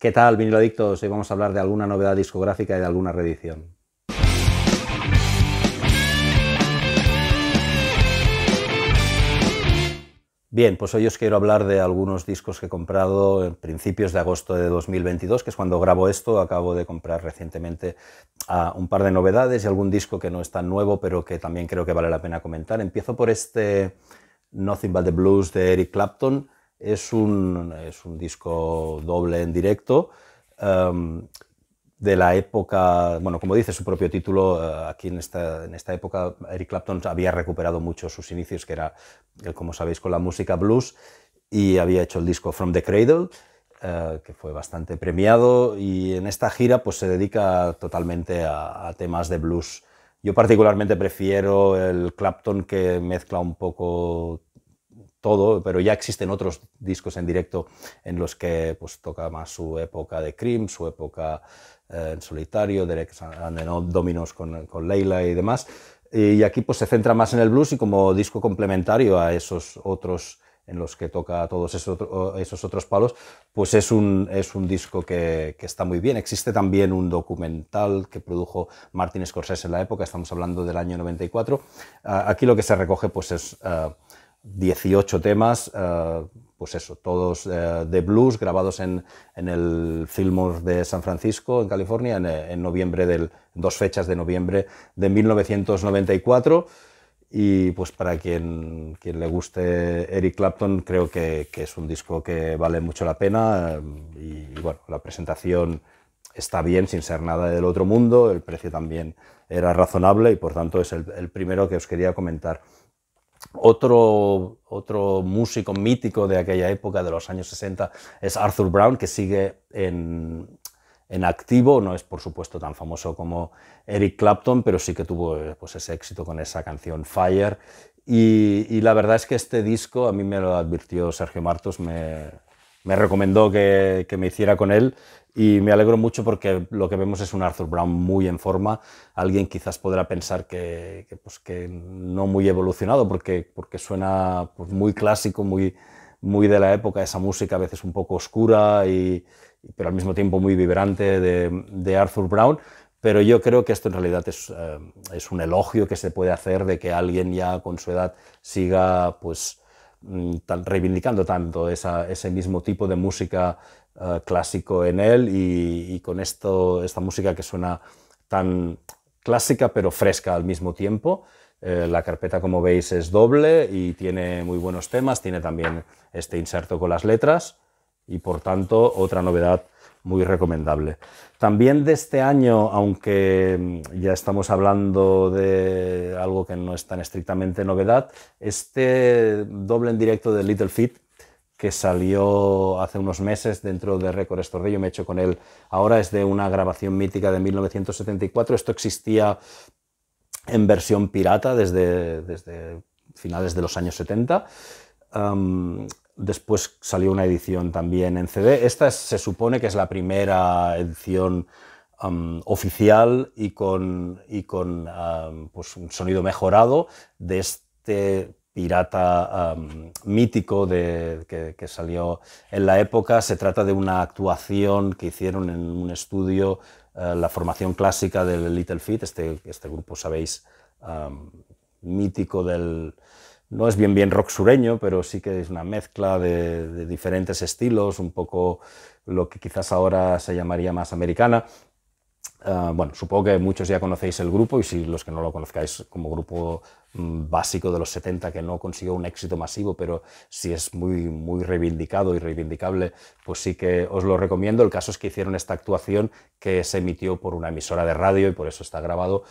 ¿Qué tal, vinilo adictos? Hoy vamos a hablar de alguna novedad discográfica y de alguna reedición. Bien, pues hoy os quiero hablar de algunos discos que he comprado en principios de agosto de 2022, que es cuando grabo esto. Acabo de comprar recientemente ah, un par de novedades y algún disco que no es tan nuevo, pero que también creo que vale la pena comentar. Empiezo por este Nothing But the Blues de Eric Clapton es un, disco doble en directo em, de la época, bueno, como dice su propio título, eh, aquí en esta, en esta época Eric Clapton había recuperado mucho sus inicios, que era, como sabéis, con la música blues, y había hecho el disco From the Cradle, eh, que fue bastante premiado y en esta gira pues se dedica totalmente a, temas de blues. Yo particularmente prefiero el Clapton que mezcla un poco todo, pero ya existen otros discos en directo en los que pues, toca más su época de Cream, su época eh, en solitario, Dominos con, con Leila y demás. Y aquí pues, se centra más en el blues y como disco complementario a esos otros en los que toca todos esos, otros palos, pues es un, es un disco que, está muy bien. Existe también un documental que produjo Martin Scorsese en la época, estamos hablando del año 94. aquí lo que se recoge pues es... Eh, 18 temas, eh, pues eso, todos eh, de blues grabados en, el Fillmore de San Francisco, en California, en, eh, noviembre del, dos fechas de noviembre de 1994. Y pues para quien, le guste Eric Clapton, creo que, es un disco que vale mucho la pena. Y, y bueno, la presentación está bien, sin ser nada del otro mundo, el precio también era razonable y por tanto es el primero que os quería comentar. Otro, otro, músico mítico de aquella época, de los años 60, es Arthur Brown, que sigue en, activo. No es, por supuesto, tan famoso como Eric Clapton, pero sí que tuvo eh, pues, ese éxito con esa canción Fire. Y, y, la verdad es que este disco, a mí me lo advirtió Sergio Martos, me, me recomendó que, me hiciera con él y me alegro mucho porque lo que vemos es un Arthur Brown muy en forma. Alguien quizás podrá pensar que, pues, que no muy evolucionado porque, porque suena pues, muy clásico, muy, muy de la época, esa música a veces un poco oscura, y, pero al mismo tiempo muy vibrante de, Arthur Brown. Pero yo creo que esto en realidad es, eh, es, un elogio que se puede hacer de que alguien ya con su edad siga pues, Mm, reivindicando tanto ese mismo tipo de música eh, clásico en él y, con esto, esta música que suena tan clásica pero fresca al mismo tiempo. Eh, la carpeta, como veis, es doble y tiene muy buenos temas. Tiene también este inserto con las letras y por tanto otra novedad muy recomendable. También de este año, aunque mm, ya estamos hablando de algo que no es tan estrictamente novedad, este doble en directo de Little Feet que salió hace unos meses dentro de Record yo me he hecho con él ahora, es de una grabación mítica de 1974, esto existía en versión pirata desde, desde finales de los años 70. Después salió una edición también en CD. Esta se supone que es la primera edición um, oficial y con, y con um, pues, un sonido mejorado de este pirata um, mítico de, que, salió en la época. Se trata de una actuación que hicieron en un estudio, eh, la formación clásica del Little Feet, este, este grupo, sabéis, mítico del, no es bien bien rock sureño, pero sí que es una mezcla de, diferentes estilos, un poco lo que quizás ahora se llamaría más americana. Ah, bueno, supongo que muchos ya conocéis el grupo y si los que no lo conozcáis como grupo mm, básico de los 70 que no consiguió un éxito masivo, pero si es muy, muy reivindicado y reivindicable, pues sí que os lo recomiendo. El caso es que hicieron esta actuación que se emitió por una emisora de radio y por eso está grabado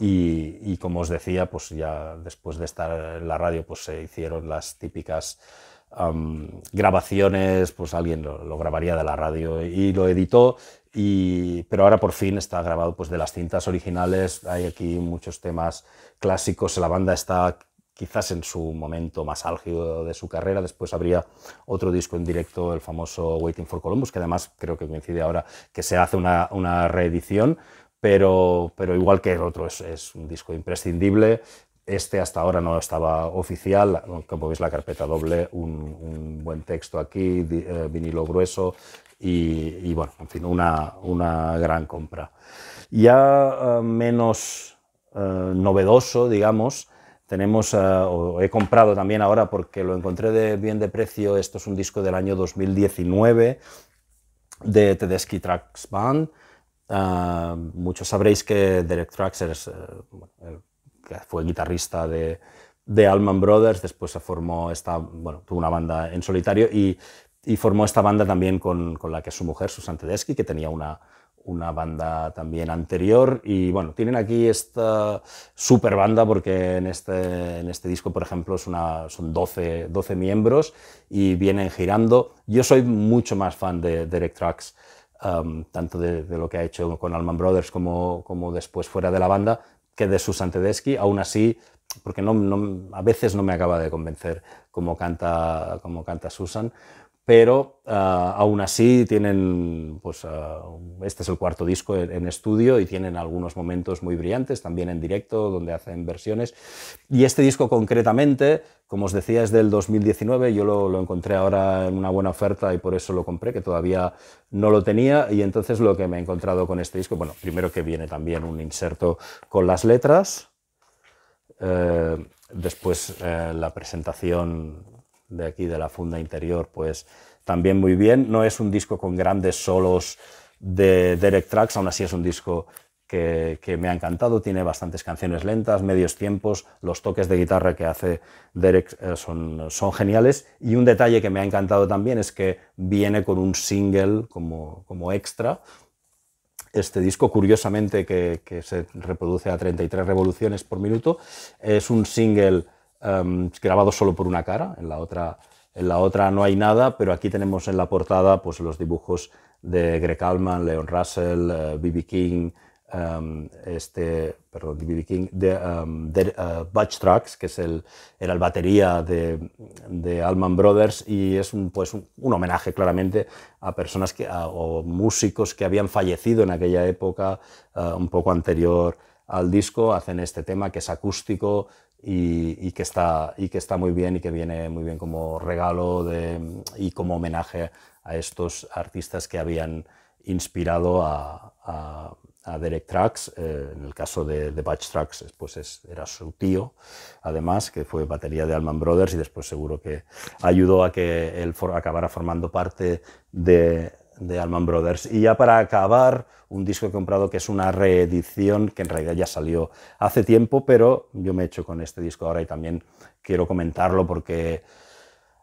y, como os decía, pues ya después de estar en la radio, pues se hicieron las típicas grabaciones, pues alguien lo, grabaría de la radio y lo editó, pero ahora por fin está grabado pues de las cintas originales, hay aquí muchos temas clásicos, la banda está quizás en su momento más álgido de su carrera. Después habría otro disco en directo, el famoso Waiting for Columbus, que además creo que coincide ahora que se hace una, una reedición pero, igual que el otro es, un disco imprescindible, este hasta ahora no estaba oficial, como veis la carpeta doble, un, buen texto aquí, eh, vinilo grueso y, bueno, en fin, una, gran compra. Ya eh, menos eh, novedoso, digamos, tenemos, o he comprado también ahora porque lo encontré bien de precio, esto es un disco del año 2019 de Tedeschi Tracks Band, Ah, muchos sabréis que Derek Trucks eh, fue guitarrista de, de, Allman Brothers, después se formó esta, tuvo una banda en solitario y, formó esta banda también con, la que es su mujer, Susan Tedeschi, que tenía una, una banda también anterior. Y bueno, tienen aquí esta super banda porque en este, en este disco, por ejemplo, es una, son 12, 12, miembros y vienen girando. Yo soy mucho más fan de Derek Trucks tanto de, lo que ha hecho con Alman Brothers como, después fuera de la banda, que de Susan Tedeschi, aún así, porque a veces no me acaba de convencer cómo como canta Susan, pero ah, aún así tienen, pues ah, este es el cuarto disco en, estudio y tienen algunos momentos muy brillantes, también en directo, donde hacen versiones. Y este disco concretamente, como os decía, es del 2019, yo lo, lo, encontré ahora en una buena oferta y por eso lo compré, que todavía no lo tenía, y entonces lo que me he encontrado con este disco, bueno, primero que viene también un inserto con las letras, eh, después eh, la presentación de aquí, de la funda interior, pues también muy bien. No es un disco con grandes solos de Derek Tracks, aún así es un disco que, me ha encantado. Tiene bastantes canciones lentas, medios tiempos, los toques de guitarra que hace Derek eh, son, son geniales. Y un detalle que me ha encantado también es que viene con un single como, como extra. Este disco, curiosamente, que, que se reproduce a 33 revoluciones por minuto, es un single Em, grabado solo por una cara, en la, otra, en la otra no hay nada, pero aquí tenemos en la portada pues, los dibujos de Greg Allman, Leon Russell, B.B. Eh, King, em, este, perdón, B.B. King, em, eh, que es el, era el batería de, de Allman Brothers, y es un, pues, un, homenaje claramente a personas que, o músicos que habían fallecido en aquella época, eh, un poco anterior al disco, hacen este tema que es acústico, y, que está, y que está muy bien y que viene muy bien como regalo de, y como homenaje a estos artistas que habían inspirado a, a, Derek Trax. Eh, en el caso de, de Batch Trax, pues es, era su tío, además, que fue batería de Allman Brothers y después seguro que ayudó a que él acabara formando parte de, de Alman Brothers. Y ya para acabar, un disco que he comprado que es una reedición que en realidad ya salió hace tiempo, pero yo me he hecho con este disco ahora y también quiero comentarlo porque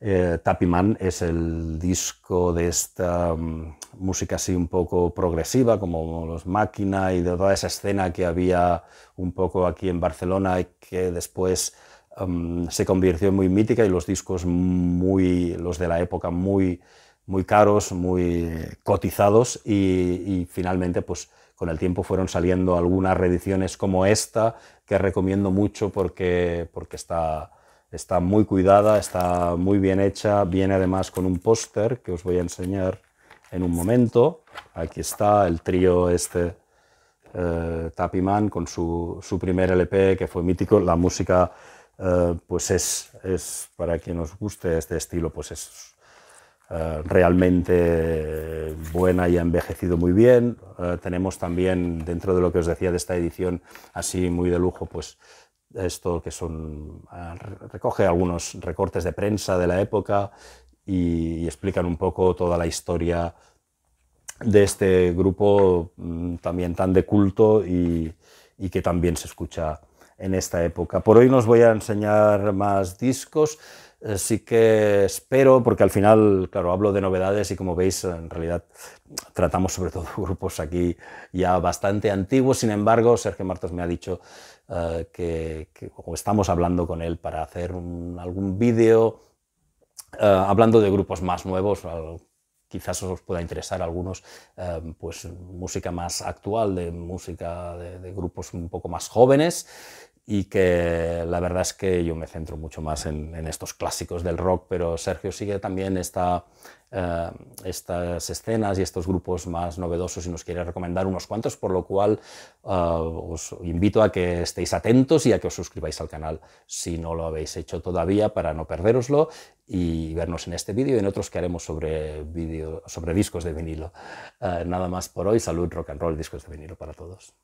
eh, Tapiman es el disco de esta mm, música así un poco progresiva, como los Máquina y de toda esa escena que había un poco aquí en Barcelona y que después mm, se convirtió en muy mítica y los discos muy, los de la época muy muy caros, muy eh, cotizados y, finalmente pues con el tiempo fueron saliendo algunas reediciones como esta que recomiendo mucho porque, porque está, está muy cuidada, está muy bien hecha, viene además con un póster que os voy a enseñar en un momento. Aquí está el trío este eh, Tapiman con su, su, primer LP que fue mítico, la música eh, pues es, es, para quien nos guste este estilo, pues es eh, realmente buena y ha envejecido muy bien. Eh, tenemos también, dentro de lo que os decía de esta edición así muy de lujo, pues esto que son, eh, recoge algunos recortes de prensa de la época y, explican un poco toda la historia de este grupo mm, también tan de culto y, y que también se escucha en esta época. Por hoy nos voy a enseñar más discos. Eh, sí que espero, porque al final, claro, hablo de novedades y como veis, en realidad tratamos sobre todo grupos aquí ya bastante antiguos. Sin embargo, Sergio Martos me ha dicho eh, que, estamos hablando con él para hacer algún vídeo eh, hablando de grupos más nuevos, quizás os pueda interesar algunos, pues música más actual, de música de, grupos un poco más jóvenes y que la verdad es que yo me centro mucho más en, estos clásicos del rock, pero Sergio sigue también esta, eh, estas escenas y estos grupos más novedosos y nos quiere recomendar unos cuantos, por lo cual eh, os invito a que estéis atentos y a que os suscribáis al canal si no lo habéis hecho todavía para no perderoslo y vernos en este vídeo y en otros que haremos sobre, sobre discos de vinilo. Eh, nada más por hoy, salud, rock and roll, discos de vinilo para todos.